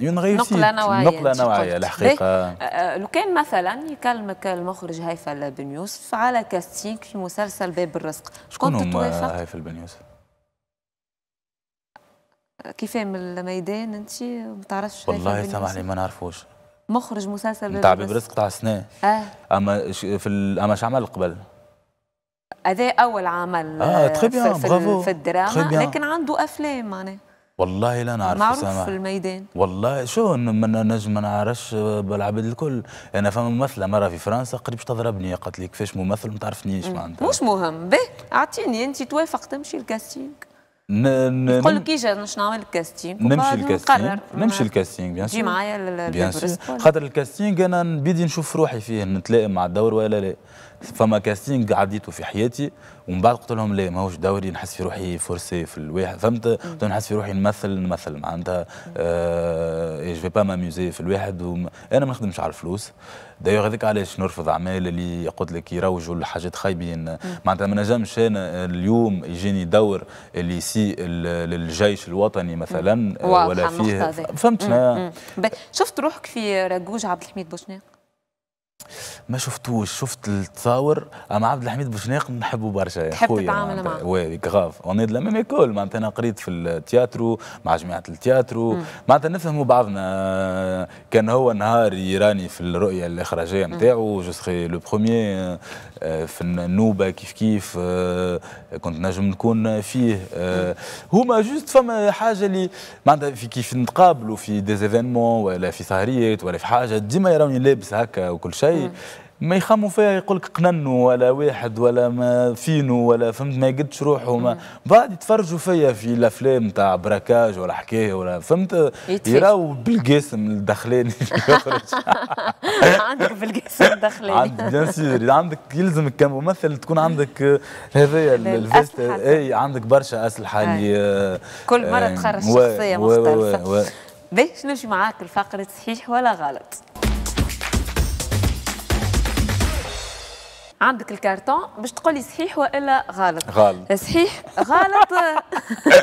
اون نقله نوعيه نقله نوعيه الحقيقه آه، لو كان مثلا يكلمك المخرج هيفا بن يوسف على كاستينغ في مسلسل باب الرزق شكون توافق؟ هيفا بن يوسف كيف من الميدان انت ما تعرفش والله سامحني ما نعرفوش مخرج مسلسل باب تاع باب الرزق تاع سنه اه اما في اما عمل قبل هذا اول عمل آه، في, في, في الدراما لكن عنده افلام معناها والله لا نعرف آه، معروف سامع. في الميدان والله شو من نجم ما نعرفش بالعباد الكل انا يعني فما ممثله مره في فرنسا قريبش باش تضربني قالت لي كيفاش ممثل ما تعرفنيش معناتها مش مهم به اعطيني انت توافق تمشي الكاستينغ نقول لك ايجا باش نعمل الكاستينغ نمشي الكاستينغ نمشي الكاستينغ بيان سور معايا بيان سور خاطر الكاستينغ انا بيدي نشوف روحي فيه نتلائم مع الدور ولا لا فما كاستينج عديته في حياتي ومن بعد قلت لهم لا ماهوش دوري نحس في روحي فرصه في الواحد فهمت نحس في روحي نمثل نمثل معناتها آه جو با ماميوزي في الواحد وم... انا ما نخدمش على الفلوس دايوغ هذاك علاش نرفض اعمال اللي قلت لك يروجوا لحاجات خايبين معناتها ما نجمش انا اليوم يجيني دور اللي يسيء للجيش الوطني مثلا آه، ولا فيه فهمت شفت روحك في راجوج عبد الحميد بوشناق ما شفتوش شفت التصاور اما عبد الحميد بوشناق نحبه برشا يا تحب تتعامل معاه وي غاف اون ايد لا ميم ايكول معناتها انا قريت في التياترو مع جماعه التياترو معناتها نفهموا بعضنا كان هو نهار يراني في الرؤيه الاخراجيه نتاعو جو سخي لو بروميي في النوبه كيف كيف آه، كنت نجم نكون فيه آه، هما جوست فما حاجه اللي معناتها في كيف نتقابلوا في ديزيفينمون ولا في سهريات ولا في حاجه ديما يروني لابس هكا وكل شيء ما يخموا فيها يقول لك قننوا ولا واحد ولا ما فينو ولا فهمت ما يقدش روحه ما بعد يتفرجوا فيا في الافلام تاع براكاج ولا حكايه ولا فهمت يراو بالقاسم الدخلاني يخرج عندك بالقاسم الدخلاني عندك بيان سور عندك يلزمك كممثل تكون عندك هذايا الفيست اي عندك برشا اسلحه اللي كل مره آه، تخرج شخصيه مختلفه شنو نمشي معاك الفقره صحيح ولا غلط عندك الكارتون باش تقول لي صحيح والا غلط غلط صحيح غلط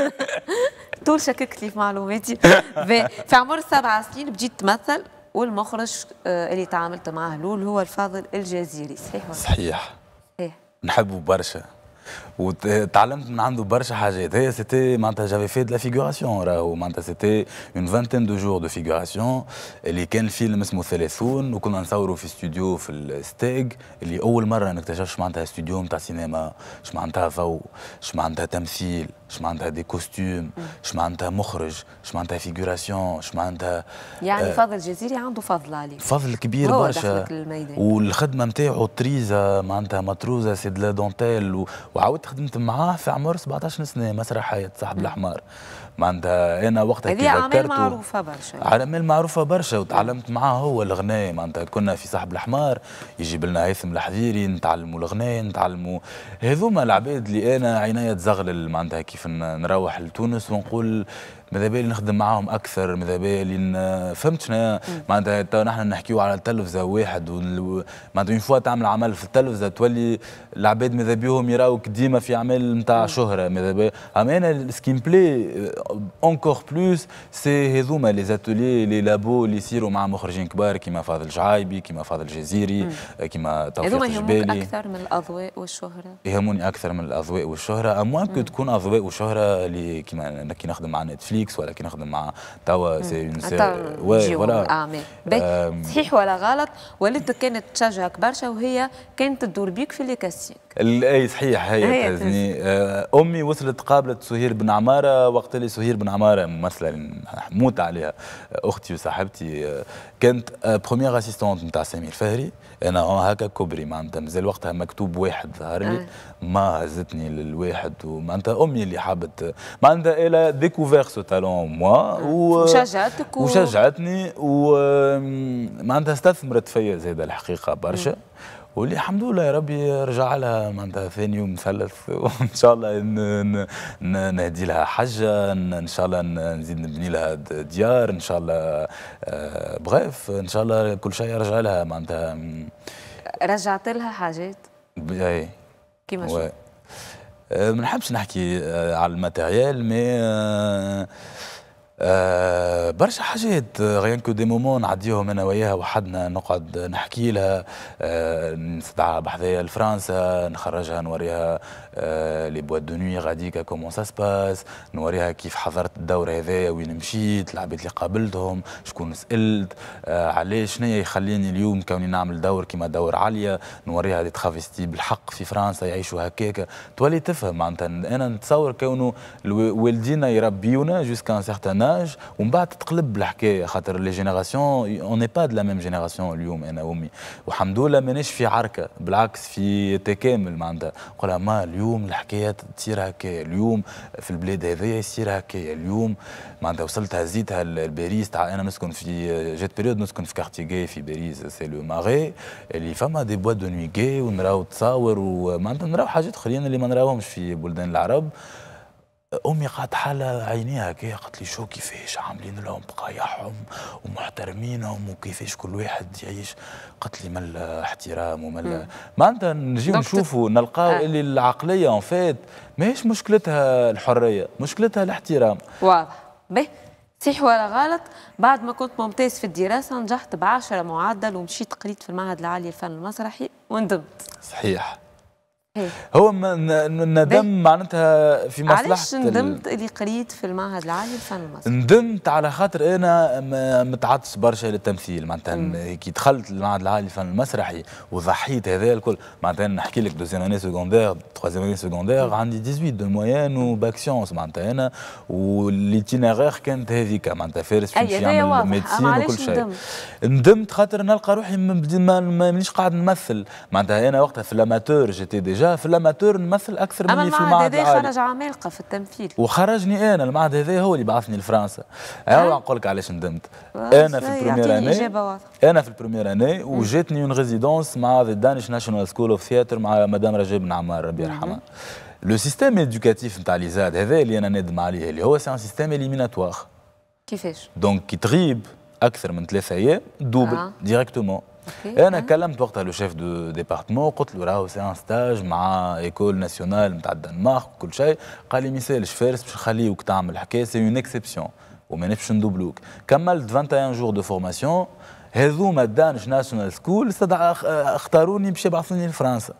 طول شككت لي في معلوماتي في عمر سبع سنين بديت تمثل والمخرج آه، اللي تعاملت معاه لول هو الفاضل الجزيري صحيح ولا صحيح إيه. نحبه برشا وتعلمت من عنده برشا حاجات هي سيتي معناتها جافي في لا فيغوراسيون راهو معناتها سيتي اون فانتين دو جور دو فيغوراسيون اللي كان فيلم اسمه ثلاثون وكنا نصوروا في استوديو في الستيج اللي اول مره نكتشفش معناتها استوديو نتاع سينما اش معناتها ضوء اش معناتها تمثيل اش معناتها دي كوستيم اش معناتها مخرج اش معناتها فيغوراسيون اش معناتها يعني آه فضل جزيري عنده فضل عليه فضل كبير برشا والخدمه نتاعو تريزا معناتها مطروزه سي دو دونتيل وعاودت خدمت معاه في عمر 17 سنه مسرحيه صاحب الاحمر معناتها انا وقتها كي اعمال معروفه برشا اعمال معروفه برشا وتعلمت معاه هو الغناء معناتها كنا في صاحب الحمار يجيب لنا هيثم الحذيري نتعلموا الغناء نتعلموا هذوما العباد اللي انا عناية تزغلل معناتها كيف نروح لتونس ونقول ماذا بالي نخدم معاهم اكثر ماذا بالي فهمت شنو معناتها تو نحن نحكيو على التلفزه واحد معناتها اون فوا تعمل عمل في التلفزه تولي العباد ماذا بيهم يراوك ديما في اعمال نتاع شهره ماذا بي اما انا سكي بلاي اونكور بلوس سي هذوما لي زاتولي لي لابو اللي يصيروا مع مخرجين كبار كيما فاضل جعايبي كيما فاضل الجزيري آه، كيما توفيق الجبالي اكثر من الاضواء والشهره يهموني اكثر من الاضواء والشهره اموان كو تكون اضواء وشهره اللي كيما كي نخدم مع نتفليكس اكس آه، ولا كي نخدم مع توا سي اون سي فوالا صحيح ولا غلط والدتك كانت تشجعك برشا وهي كانت تدور بيك في لي كاستينغ اي صحيح هي تهزني آه، امي وصلت قابلت سهير بن عماره وقت اللي سهير بن عماره ممثله حموت عليها آه، اختي وصاحبتي كانت بروميير اسيستونت نتاع سمير فهري انا هكا كبري معناتها مازال وقتها مكتوب واحد ظهر لي ما هزتني للواحد ومعناتها امي اللي حابت معناتها الى ديكوفير سو تالون موا و... وشجعتك وشجعتني ومعناتها استثمرت فيا زاده الحقيقه برشا واللي الحمد لله يا ربي رجع لها معناتها ثاني يوم مثلث وان شاء الله نهدي لها حجه ان شاء الله نزيد نبني لها ديار ان شاء الله بغيف ان شاء الله كل شيء يرجع لها معناتها رجعت لها حاجات اي كيما شو؟ ما نحبش نحكي آه، على الماتيريال مي آه، آه برشا حاجات غيانكو دي مومون نعديهم انا وياها وحدنا نقعد نحكي لها آه نستدعى بحذايا لفرنسا نخرجها نوريها آه لي بوات دو نوي غاديكا كومون سا سباس نوريها كيف حضرت الدور هذايا وين مشيت العباد اللي قابلتهم شكون سالت آه علاش شنيا يخليني اليوم كوني نعمل دور كيما دور عليا نوريها دي ترافيستي بالحق في فرنسا يعيشوا هكاك تولي تفهم معناتها انا نتصور كونه والدينا يربيونا جوسكا ان سيغتان âge ومن بعد تتقلب الحكايه خاطر لي جينيراسيون اون با دو لا ميم جينيراسيون اليوم انا وامي والحمد لله مانيش في عركه بالعكس في تكامل معناتها نقول ما اليوم الحكايه تصير هكا اليوم في البلاد هذايا يصير هكا اليوم معناتها وصلت هزيتها لباريس تاع انا نسكن في جات بيريود نسكن في كارتي جاي في باريس سي لو ماغي اللي فما دي بوا دو نوي جاي ونراو تصاور ومعناتها نراو حاجات اخرين اللي ما نراوهمش في بلدان العرب امي قعدت حالة عينيها هكايا قالت لي شو كيفاش عاملين لهم بقايحهم ومحترمينهم وكيفاش كل واحد يعيش قالت لي من احترام ومن معناتها نجيو نشوفوا نلقاو آه. اللي العقليه اون فيت ماهيش مشكلتها الحريه مشكلتها الاحترام واضح باهي صحيح ولا غلط بعد ما كنت ممتاز في الدراسه نجحت بعشرة معدل ومشيت قريت في المعهد العالي للفن المسرحي وندمت صحيح إيه. هو الندم معناتها في مصلحه علاش ندمت اللي قريت في المعهد العالي للفن المصري؟ ندمت على خاطر انا متعطش برشا للتمثيل معناتها كي دخلت المعهد العالي للفن المسرحي وضحيت هذا الكل معناتها نحكي لك دوزيام اني سكوندير تخوازيام اني سكوندير عندي 18 دو موان وباك سيونس معناتها انا واليتينيغيغ كانت هذيك معناتها فارس في نعمل ميديسين وكل شيء ندمت خاطر نلقى روحي مانيش قاعد نمثل معناتها انا وقتها في الاماتور جيتي ديجا في الاماتور نمثل اكثر مني في المعهد العالي خرج عمالقه في التمثيل وخرجني انا المعهد هذا هو اللي بعثني لفرنسا هاو نقول لك علاش ندمت انا في البريمير اني انا في البريمير اني وجاتني اون ريزيدونس مع ذا دانش ناشونال سكول اوف ثياتر مع مدام رجاء بن عمار ربي يرحمها لو سيستيم ايدوكاتيف نتاع ليزاد هذا اللي انا نادم عليه اللي هو سي ان سيستيم اليميناتوار كيفاش دونك كي تغيب اكثر من ثلاثة ايام دوبل ديريكتومون آه. انا كلمت وقتها لو شيف دو ديبارتمون قلت له راهو سي ان ستاج مع ايكول ناسيونال نتاع الدنمارك وكل شيء قال لي ما فارس باش نخليوك تعمل الحكايه سي اون اكسبسيون وما نبش ندوبلوك كملت 21 جور دو فورماسيون هذوما دانش ناشونال سكول استدعى اختاروني باش يبعثوني لفرنسا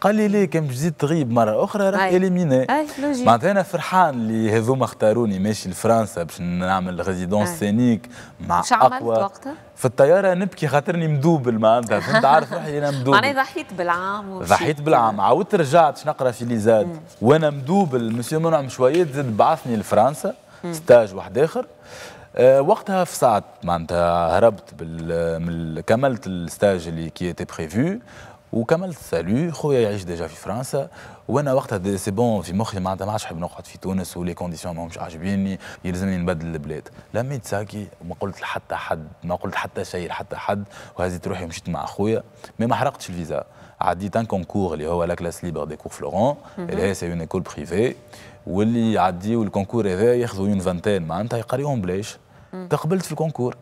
قال لي ليه كان تزيد تغيب مره اخرى راك اليميني معناتها انا فرحان اللي هذوما اختاروني ماشي لفرنسا باش نعمل ريزيدونس سينيك مع اقوى وقتها؟ في الطياره نبكي خاطرني مدوبل معناتها فهمت عارف روحي انا مدوبل معناها ضحيت بالعام ضحيت بالعام عاودت رجعت باش نقرا في ليزاد وانا مدوبل مسيو منعم شويه زاد بعثني لفرنسا ستاج واحد اخر آه، وقتها في ساعة معناتها هربت بال... كملت الستاج اللي كي تي بريفو وكملت سالو خويا يعيش ديجا في فرنسا وانا وقتها سي بون في مخي معناتها ما عادش حاب نقعد في تونس ولي كونديسيون ماهمش عاجبيني يلزمني نبدل البلاد لميت ساكي ما قلت لحتى حد ما قلت حتى شيء لحتى حد وهزيت روحي ومشيت مع خويا مي ما حرقتش الفيزا عديت ان كونكور اللي هو لا كلاس ليبر دي كور فلورون اللي هي سي اون ايكول بريفي واللي يعديوا الكونكور هذا ياخذوا يون فانتين معناتها يقريهم بلاش تقبلت في الكونكور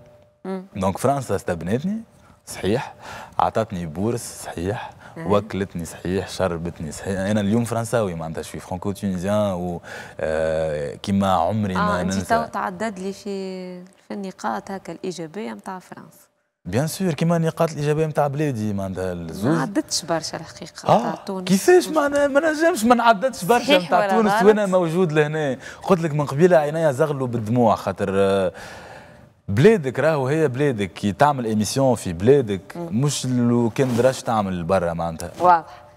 دونك فرنسا استبنتني صحيح عطاتني بورس صحيح وكلتني صحيح شربتني صحيح انا اليوم فرنساوي معناتها شوي فرانكو تونيزيان و آه، كيما عمري آه ما ننسى انت تعدد لي في في النقاط هكا الايجابيه نتاع فرنسا بيان سور كيما النقاط الايجابيه نتاع بلادي معناتها الزوز ما عدتش برشا الحقيقه آه. تونس كيفاش معناها ما نجمش ما نعدتش برشا نتاع تونس وانا موجود لهنا قلت لك من قبيله عينيا زغلوا بالدموع خاطر بلادك راهو هي بلادك كي تعمل ايميسيون في بلادك مش لو كان دراش تعمل برا معناتها واضح